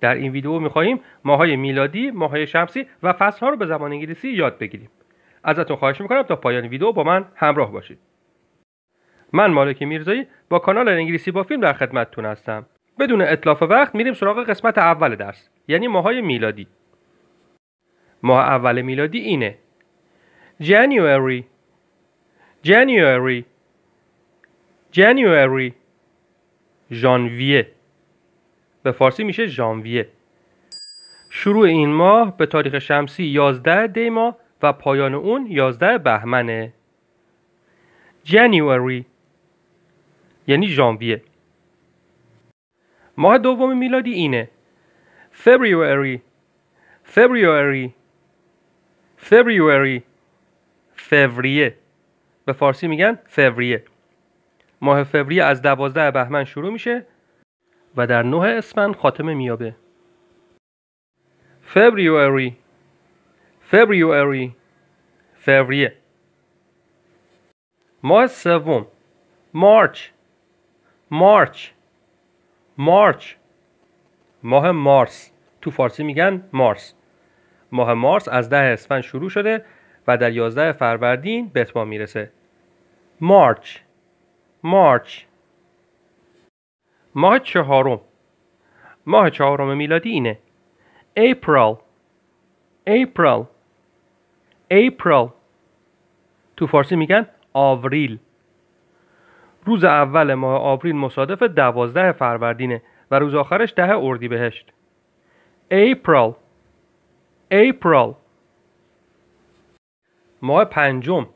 در این ویدیو میخواهیم ماهای میلادی، ماهای شمسی و فصلها رو به زبان انگلیسی یاد بگیریم. ازتون خواهش میکنم تا پایان ویدیو با من همراه باشید. من مالک میرزایی با کانال انگلیسی با فیلم در خدمتتون هستم. بدون اطلاف وقت میریم سراغ قسمت اول درس یعنی ماهای میلادی. ماه اول میلادی اینه January January January ژانویه به فارسی میشه ژانویه شروع این ماه به تاریخ شمسی 11 دی ماه و پایان اون 11 بهمنه جانوری یعنی ژانویه ماه دوم میلادی اینه فبریوری فبریوری فبریوری فوریه به فارسی میگن فوریه ماه فوریه از دوازده بهمن شروع میشه و در نه اسفند خاتمه مییابه. فبریوری فبریوری فوریه ماه سوم مارچ مارچ مارچ ماه مارس تو فارسی میگن مارس ماه مارس از ده اسفند شروع شده و در یازده فروردین به اتمام میرسه مارچ مارچ ماه چهارم ماه چهارم میلادی اینه April April April تو فارسی میگن آوریل روز اول ماه آوریل مصادف دوازده فروردینه و روز آخرش ده اردی بهشت April April ماه پنجم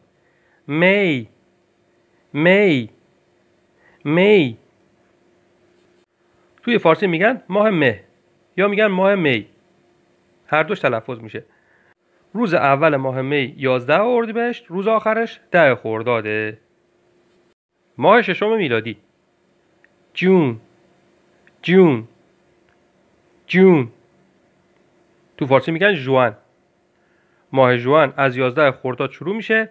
می می می توی فارسی میگن ماه مه یا میگن ماه می هر دوش تلفظ میشه روز اول ماه می 11 اردیبهشت روز آخرش ده خورداده. ماه ششم میلادی جون جون جون تو فارسی میگن جوان ماه جوان از 11 خرداد شروع میشه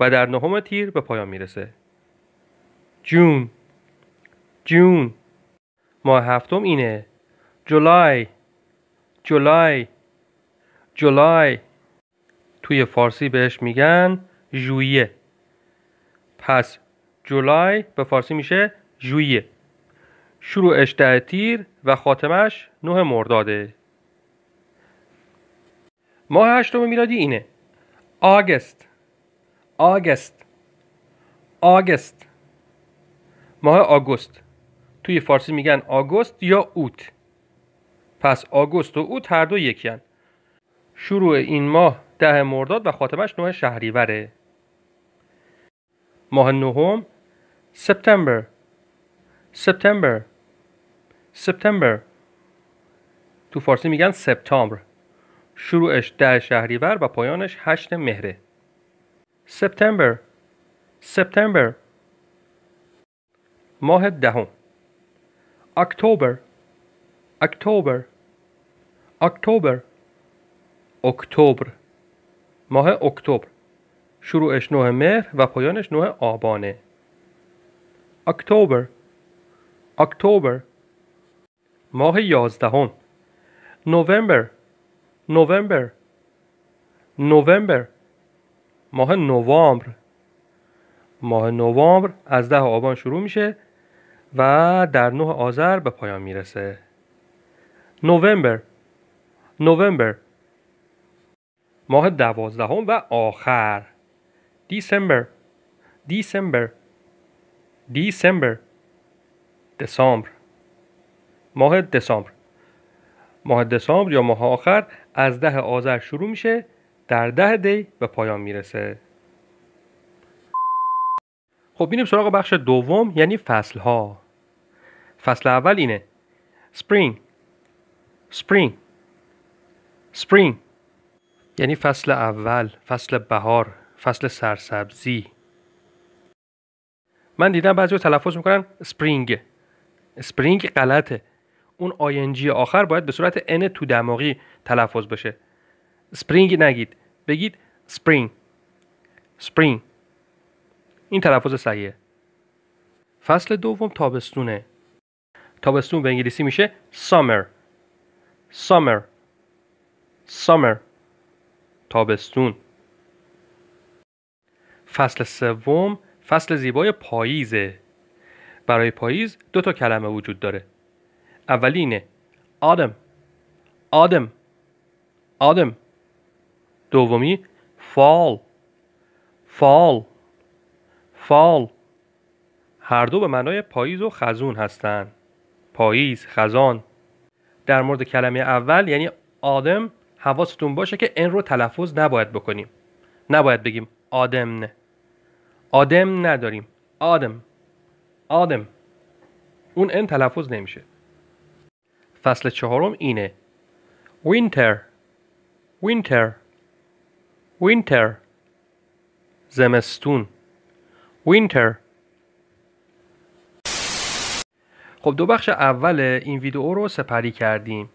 و در نهم تیر به پایان میرسه جون جون ماه هفتم اینه جولای جولای جولای توی فارسی بهش میگن ژوئیه پس جولای به فارسی میشه ژوئیه شروعش ده تیر و خاتمش نه مرداده ماه هشتم میلادی اینه آگست آگست آگست ماه آگوست توی فارسی میگن آگوست یا اوت پس آگوست و اوت هر دو یکی شروع این ماه ده مرداد و خاتمش نوه شهریوره ماه نهم سپتامبر سپتامبر سپتامبر تو فارسی میگن سپتامبر شروعش ده شهریور و پایانش هشت مهره سپتامبر سپتامبر ماه دهم October October October اکتبر ماه اکتبر شروعش نه مهر و پایانش نوه آبانه اکتبر اکتبر ماه یازدهم نوامبر نوامبر نوامبر ماه نوامبر ماه نوامبر از ده آبان شروع میشه و در نه آذر به پایان میرسه نوامبر نوامبر ماه دوازدهم و آخر دیسمبر دیسمبر دیسمبر دسامبر ماه دسامبر ماه دسامبر یا ماه آخر از ده آذر شروع میشه در ده دی به پایان میرسه خب بینیم سراغ بخش دوم یعنی فصل ها فصل اول اینه سپرینگ. سپرینگ. سپرینگ. یعنی فصل اول فصل بهار فصل سرسبزی من دیدم بعضی رو تلفظ میکنن سپرینگ سپرینگ غلطه اون آینجی آخر باید به صورت ان تو دماغی تلفظ بشه سپرینگ نگید بگید سپرینگ سپرینگ این تلفظ صحیحه فصل دوم تابستونه تابستون به انگلیسی میشه summer summer summer تابستون فصل سوم فصل زیبای پاییزه برای پاییز دو تا کلمه وجود داره اولینه آدم آدم آدم دومی فال فال فال هر دو به معنای پاییز و خزون هستند پاییز خزان در مورد کلمه اول یعنی آدم حواستون باشه که ان رو تلفظ نباید بکنیم نباید بگیم آدم نه آدم نداریم آدم آدم اون ان تلفظ نمیشه فصل چهارم اینه وینتر وینتر وینتر زمستون وینتر خب دو بخش اول این ویدیو رو سپری کردیم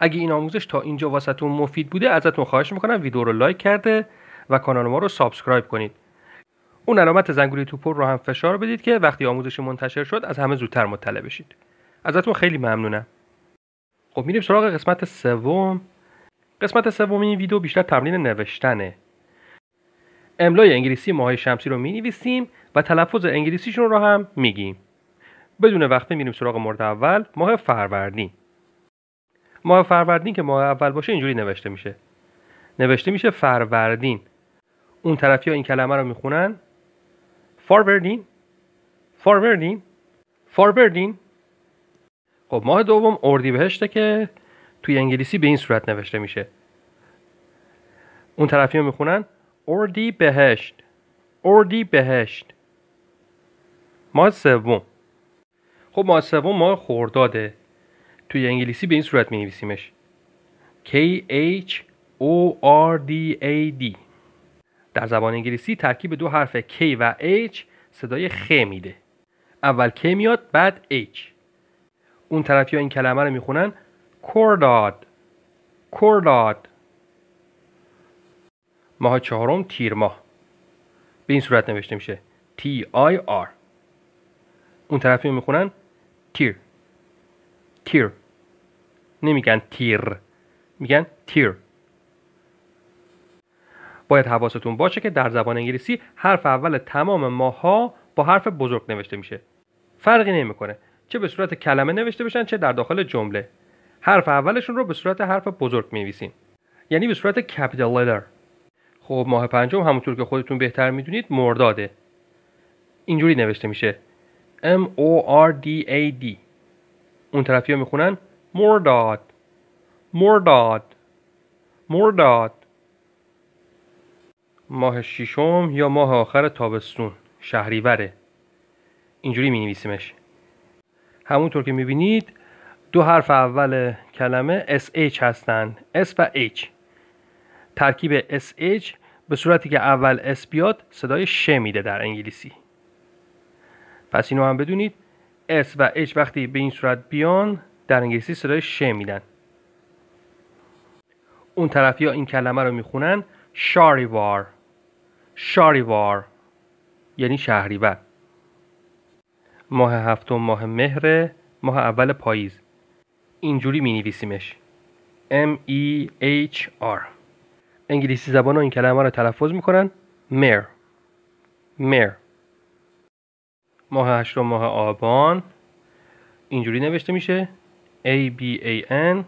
اگه این آموزش تا اینجا واسهتون مفید بوده ازتون خواهش میکنم ویدئو رو لایک کرده و کانال ما رو سابسکرایب کنید اون علامت زنگوله توپر رو هم فشار بدید که وقتی آموزش منتشر شد از همه زودتر مطلع بشید ازتون خیلی ممنونم خب میریم سراغ قسمت سوم قسمت سوم این ویدیو بیشتر تمرین نوشتنه املای انگلیسی ماهای شمسی رو می و تلفظ انگلیسیشون رو هم میگیم بدون وقفه میریم سراغ مورد اول ماه فروردین ماه فروردین که ماه اول باشه اینجوری نوشته میشه نوشته میشه فروردین اون طرفی ها این کلمه رو میخونن فاروردین فاروردین فاروردین خب ماه دوم بهشته که توی انگلیسی به این صورت نوشته میشه اون طرفی ها میخونن اردی بهشت اردی بهشت ماه سوم خب ماه سوم ماه خورداده توی انگلیسی به این صورت می نویسیمش K H O R D A D در زبان انگلیسی ترکیب دو حرف K و H صدای خ میده اول K میاد بعد H اون طرفی ها این کلمه رو میخونن کورداد کورداد ماه چهارم تیر ماه به این صورت نوشته میشه T I R اون طرفی میخونن تیر تیر نمیگن تیر میگن تیر باید حواستون باشه که در زبان انگلیسی حرف اول تمام ماها با حرف بزرگ نوشته میشه فرقی نمیکنه چه به صورت کلمه نوشته بشن چه در داخل جمله حرف اولشون رو به صورت حرف بزرگ مینویسیم یعنی به صورت کپیتال لتر خب ماه پنجم همونطور که خودتون بهتر میدونید مرداده اینجوری نوشته میشه M O R D A D اون طرفی ها میخونن مرداد مرداد مرداد ماه ششم یا ماه آخر تابستون شهریوره اینجوری می نویسیمش همونطور که می بینید دو حرف اول کلمه SH هستند S و H ترکیب SH به صورتی که اول S بیاد صدای ش میده در انگلیسی پس اینو هم بدونید S و H وقتی به این صورت بیان در انگلیسی صدای ش میدن اون طرفی ها این کلمه رو میخونن شاریوار شاریوار یعنی شهریور ماه هفتم ماه مهر ماه اول پاییز اینجوری می نویسیمش M E H R انگلیسی زبان ها این کلمه رو تلفظ میکنن مر میر ماه هشتم ماه آبان اینجوری نوشته میشه A B A N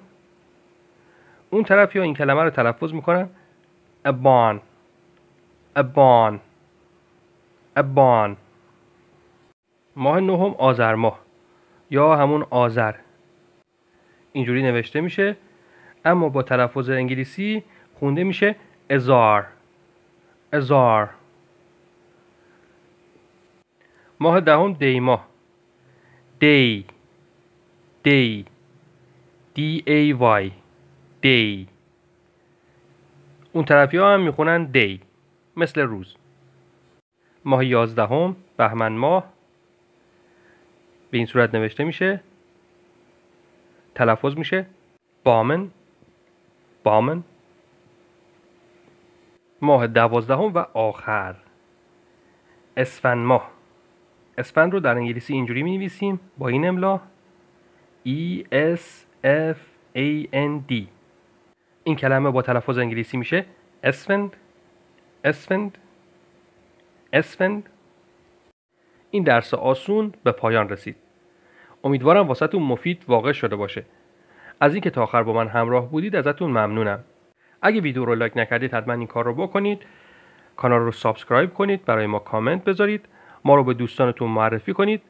اون طرف یا این کلمه رو تلفظ میکنن ابان ابان ابان ماه نهم آذر ماه یا همون آذر اینجوری نوشته میشه اما با تلفظ انگلیسی خونده میشه ازار ازار ماه دهم ده دی ماه دی دی دی ای وای دی اون طرفی ها هم میخونن دی مثل روز ماه یازدهم بهمن ماه به این صورت نوشته میشه تلفظ میشه بامن بامن ماه دوازدهم و آخر اسفن ماه اسفن رو در انگلیسی اینجوری می نویسیم با این املا E S F A N D این کلمه با تلفظ انگلیسی میشه اسفند اسفند اسفند این درس آسون به پایان رسید امیدوارم واسهتون مفید واقع شده باشه از اینکه تا آخر با من همراه بودید ازتون ممنونم اگه ویدیو رو لایک نکردید حتما این کار رو بکنید کانال رو سابسکرایب کنید برای ما کامنت بذارید ما رو به دوستانتون معرفی کنید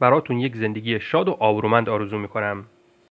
براتون یک زندگی شاد و آبرومند آرزو میکنم